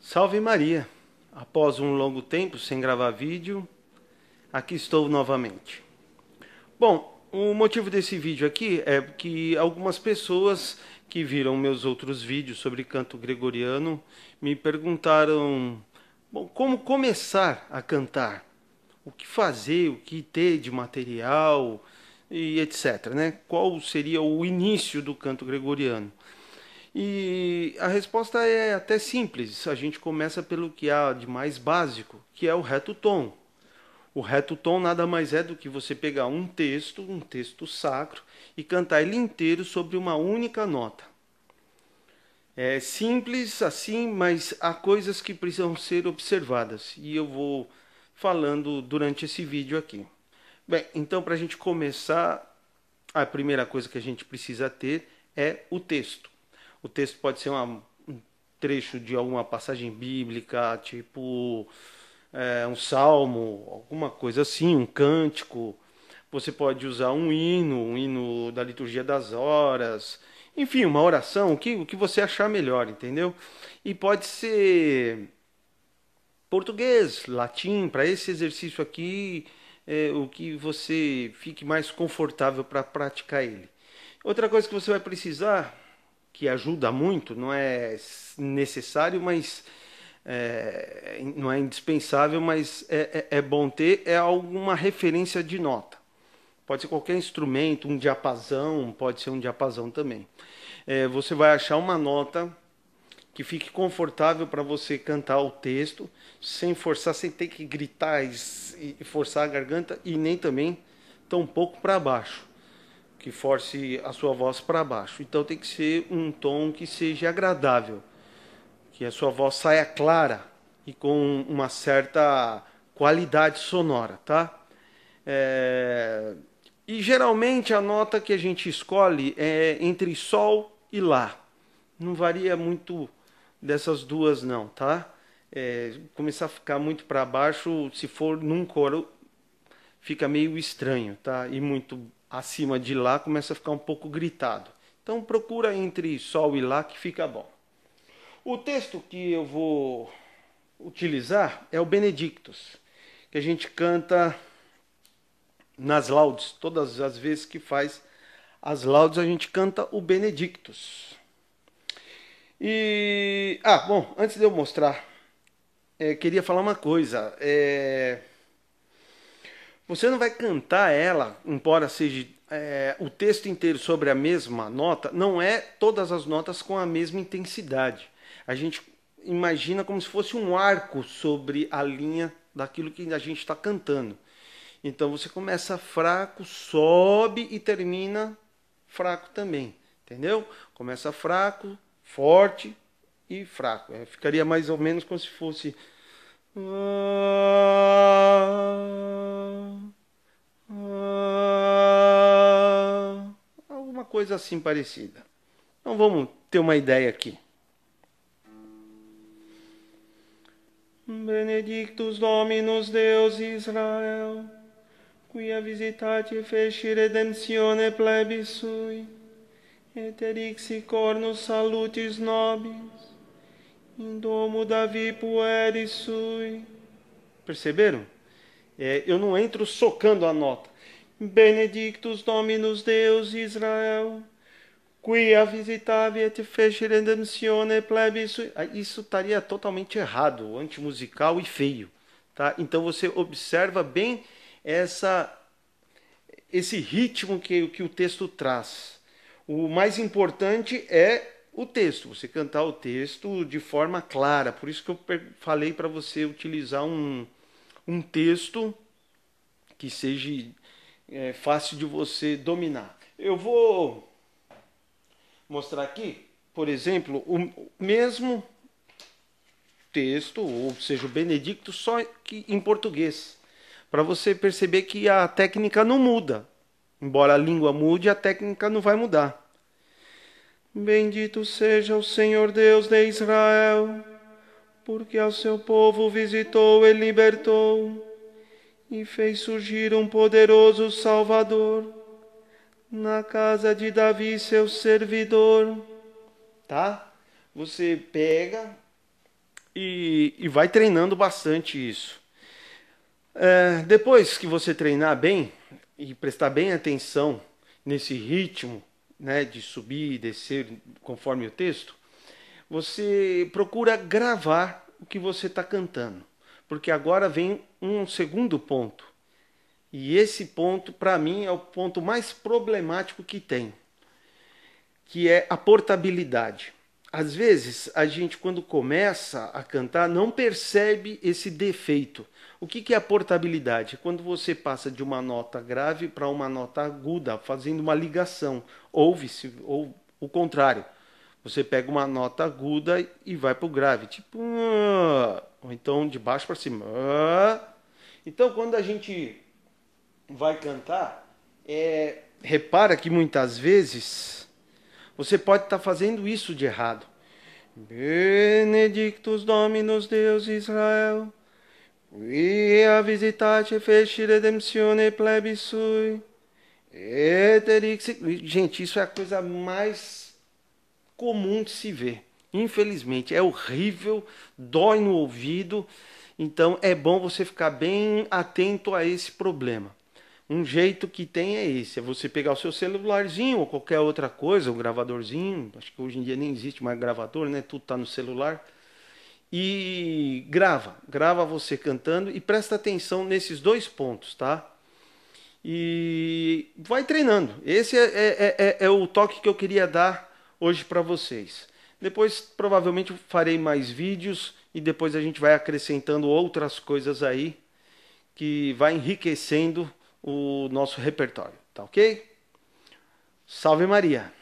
Salve Maria! Após um longo tempo sem gravar vídeo, aqui estou novamente. Bom, o motivo desse vídeo aqui é que algumas pessoas que viram meus outros vídeos sobre canto gregoriano me perguntaram bom, como começar a cantar, o que fazer, o que ter de material e etc. Né? Qual seria o início do canto gregoriano? E a resposta é até simples. A gente começa pelo que há de mais básico, que é o reto tom. O reto tom nada mais é do que você pegar um texto, um texto sacro, e cantar ele inteiro sobre uma única nota. É simples assim, mas há coisas que precisam ser observadas e eu vou falando durante esse vídeo aqui. Bem, então para a gente começar, a primeira coisa que a gente precisa ter é o texto. O texto pode ser uma, um trecho de alguma passagem bíblica, tipo é, um salmo, alguma coisa assim, um cântico. Você pode usar um hino, um hino da liturgia das horas, enfim, uma oração, o que, o que você achar melhor, entendeu? E pode ser português, latim, para esse exercício aqui, é, o que você fique mais confortável para praticar ele. Outra coisa que você vai precisar que ajuda muito, não é necessário, mas é, não é indispensável, mas é, é, é, bom ter, é alguma referência de nota. Pode ser qualquer instrumento, um diapasão, pode ser um diapasão também. É, você vai achar uma nota que fique confortável para você cantar o texto, sem forçar, sem ter que gritar e, e forçar a garganta, e nem também tão pouco para baixo que force a sua voz para baixo. Então tem que ser um tom que seja agradável, que a sua voz saia clara e com uma certa qualidade sonora, tá? É... E geralmente a nota que a gente escolhe é entre sol e lá. Não varia muito dessas duas não, tá? É... começar a ficar muito para baixo, se for num coro, fica meio estranho, tá? E muito acima de Lá começa a ficar um pouco gritado. Então procura entre Sol e Lá que fica bom. O texto que eu vou utilizar é o Benedictus, que a gente canta nas laudes. Todas as vezes que faz as laudes, a gente canta o Benedictus. E. Ah, bom, antes de eu mostrar, é, queria falar uma coisa. É, você não vai cantar ela, embora seja é, o texto inteiro sobre a mesma nota, não é todas as notas com a mesma intensidade. A gente imagina como se fosse um arco sobre a linha daquilo que a gente está cantando. Então você começa fraco, sobe e termina fraco também, entendeu? Começa fraco, forte e fraco. É, ficaria mais ou menos como se fosse. Ah, coisa assim parecida. Então vamos ter uma ideia aqui. Benedictus Dominus Deus Israel, quia visitati feci redemptione plebis sui, et erixi cornus salutis nobis, in domo Davi pueris sui. Perceberam? É, eu não entro socando a nota benedictus Dominus Deus Israel, quia visitavit redemptione plebis... Ah, isso estaria totalmente errado, antimusical e feio. Tá? Então você observa bem essa esse ritmo que, que o texto traz. O mais importante é o texto, você cantar o texto de forma clara. Por isso que eu falei para você utilizar um, um texto que seja é, fácil de você dominar. Eu vou mostrar aqui, por exemplo, o mesmo texto, ou seja, o Benedicto, só que em português, para você perceber que a técnica não muda. Embora a língua mude, a técnica não vai mudar. Bendito seja o Senhor Deus de Israel, porque ao seu povo visitou e libertou e fez surgir um poderoso Salvador na casa de Davi, seu servidor. Tá? Você pega e, e vai treinando bastante isso. É, depois que você treinar bem e prestar bem atenção nesse ritmo né, de subir e descer conforme o texto, você procura gravar o que você está cantando porque agora vem um segundo ponto. E esse ponto, para mim, é o ponto mais problemático que tem, que é a portabilidade. Às vezes, a gente, quando começa a cantar, não percebe esse defeito. O que é a portabilidade? Quando você passa de uma nota grave para uma nota aguda, fazendo uma ligação. Ouve-se, ou o contrário. Você pega uma nota aguda e vai para o grave, tipo. Ah, ou então de baixo para cima. Ah. Então, quando a gente vai cantar, é, repara que muitas vezes você pode estar tá fazendo isso de errado. Benedictus Dominus Deus Israel, via visitate feci redemptione plebe sui. Gente, isso é a coisa mais comum de se ver. Infelizmente, é horrível, dói no ouvido, então é bom você ficar bem atento a esse problema. Um jeito que tem é esse: é você pegar o seu celularzinho ou qualquer outra coisa, um gravadorzinho. Acho que hoje em dia nem existe mais gravador, né? Tudo está no celular. E grava, grava você cantando e presta atenção nesses dois pontos, tá? E vai treinando. Esse é, é, é, é o toque que eu queria dar hoje para vocês. Depois provavelmente farei mais vídeos e depois a gente vai acrescentando outras coisas aí que vai enriquecendo o nosso repertório, tá ok? Salve Maria!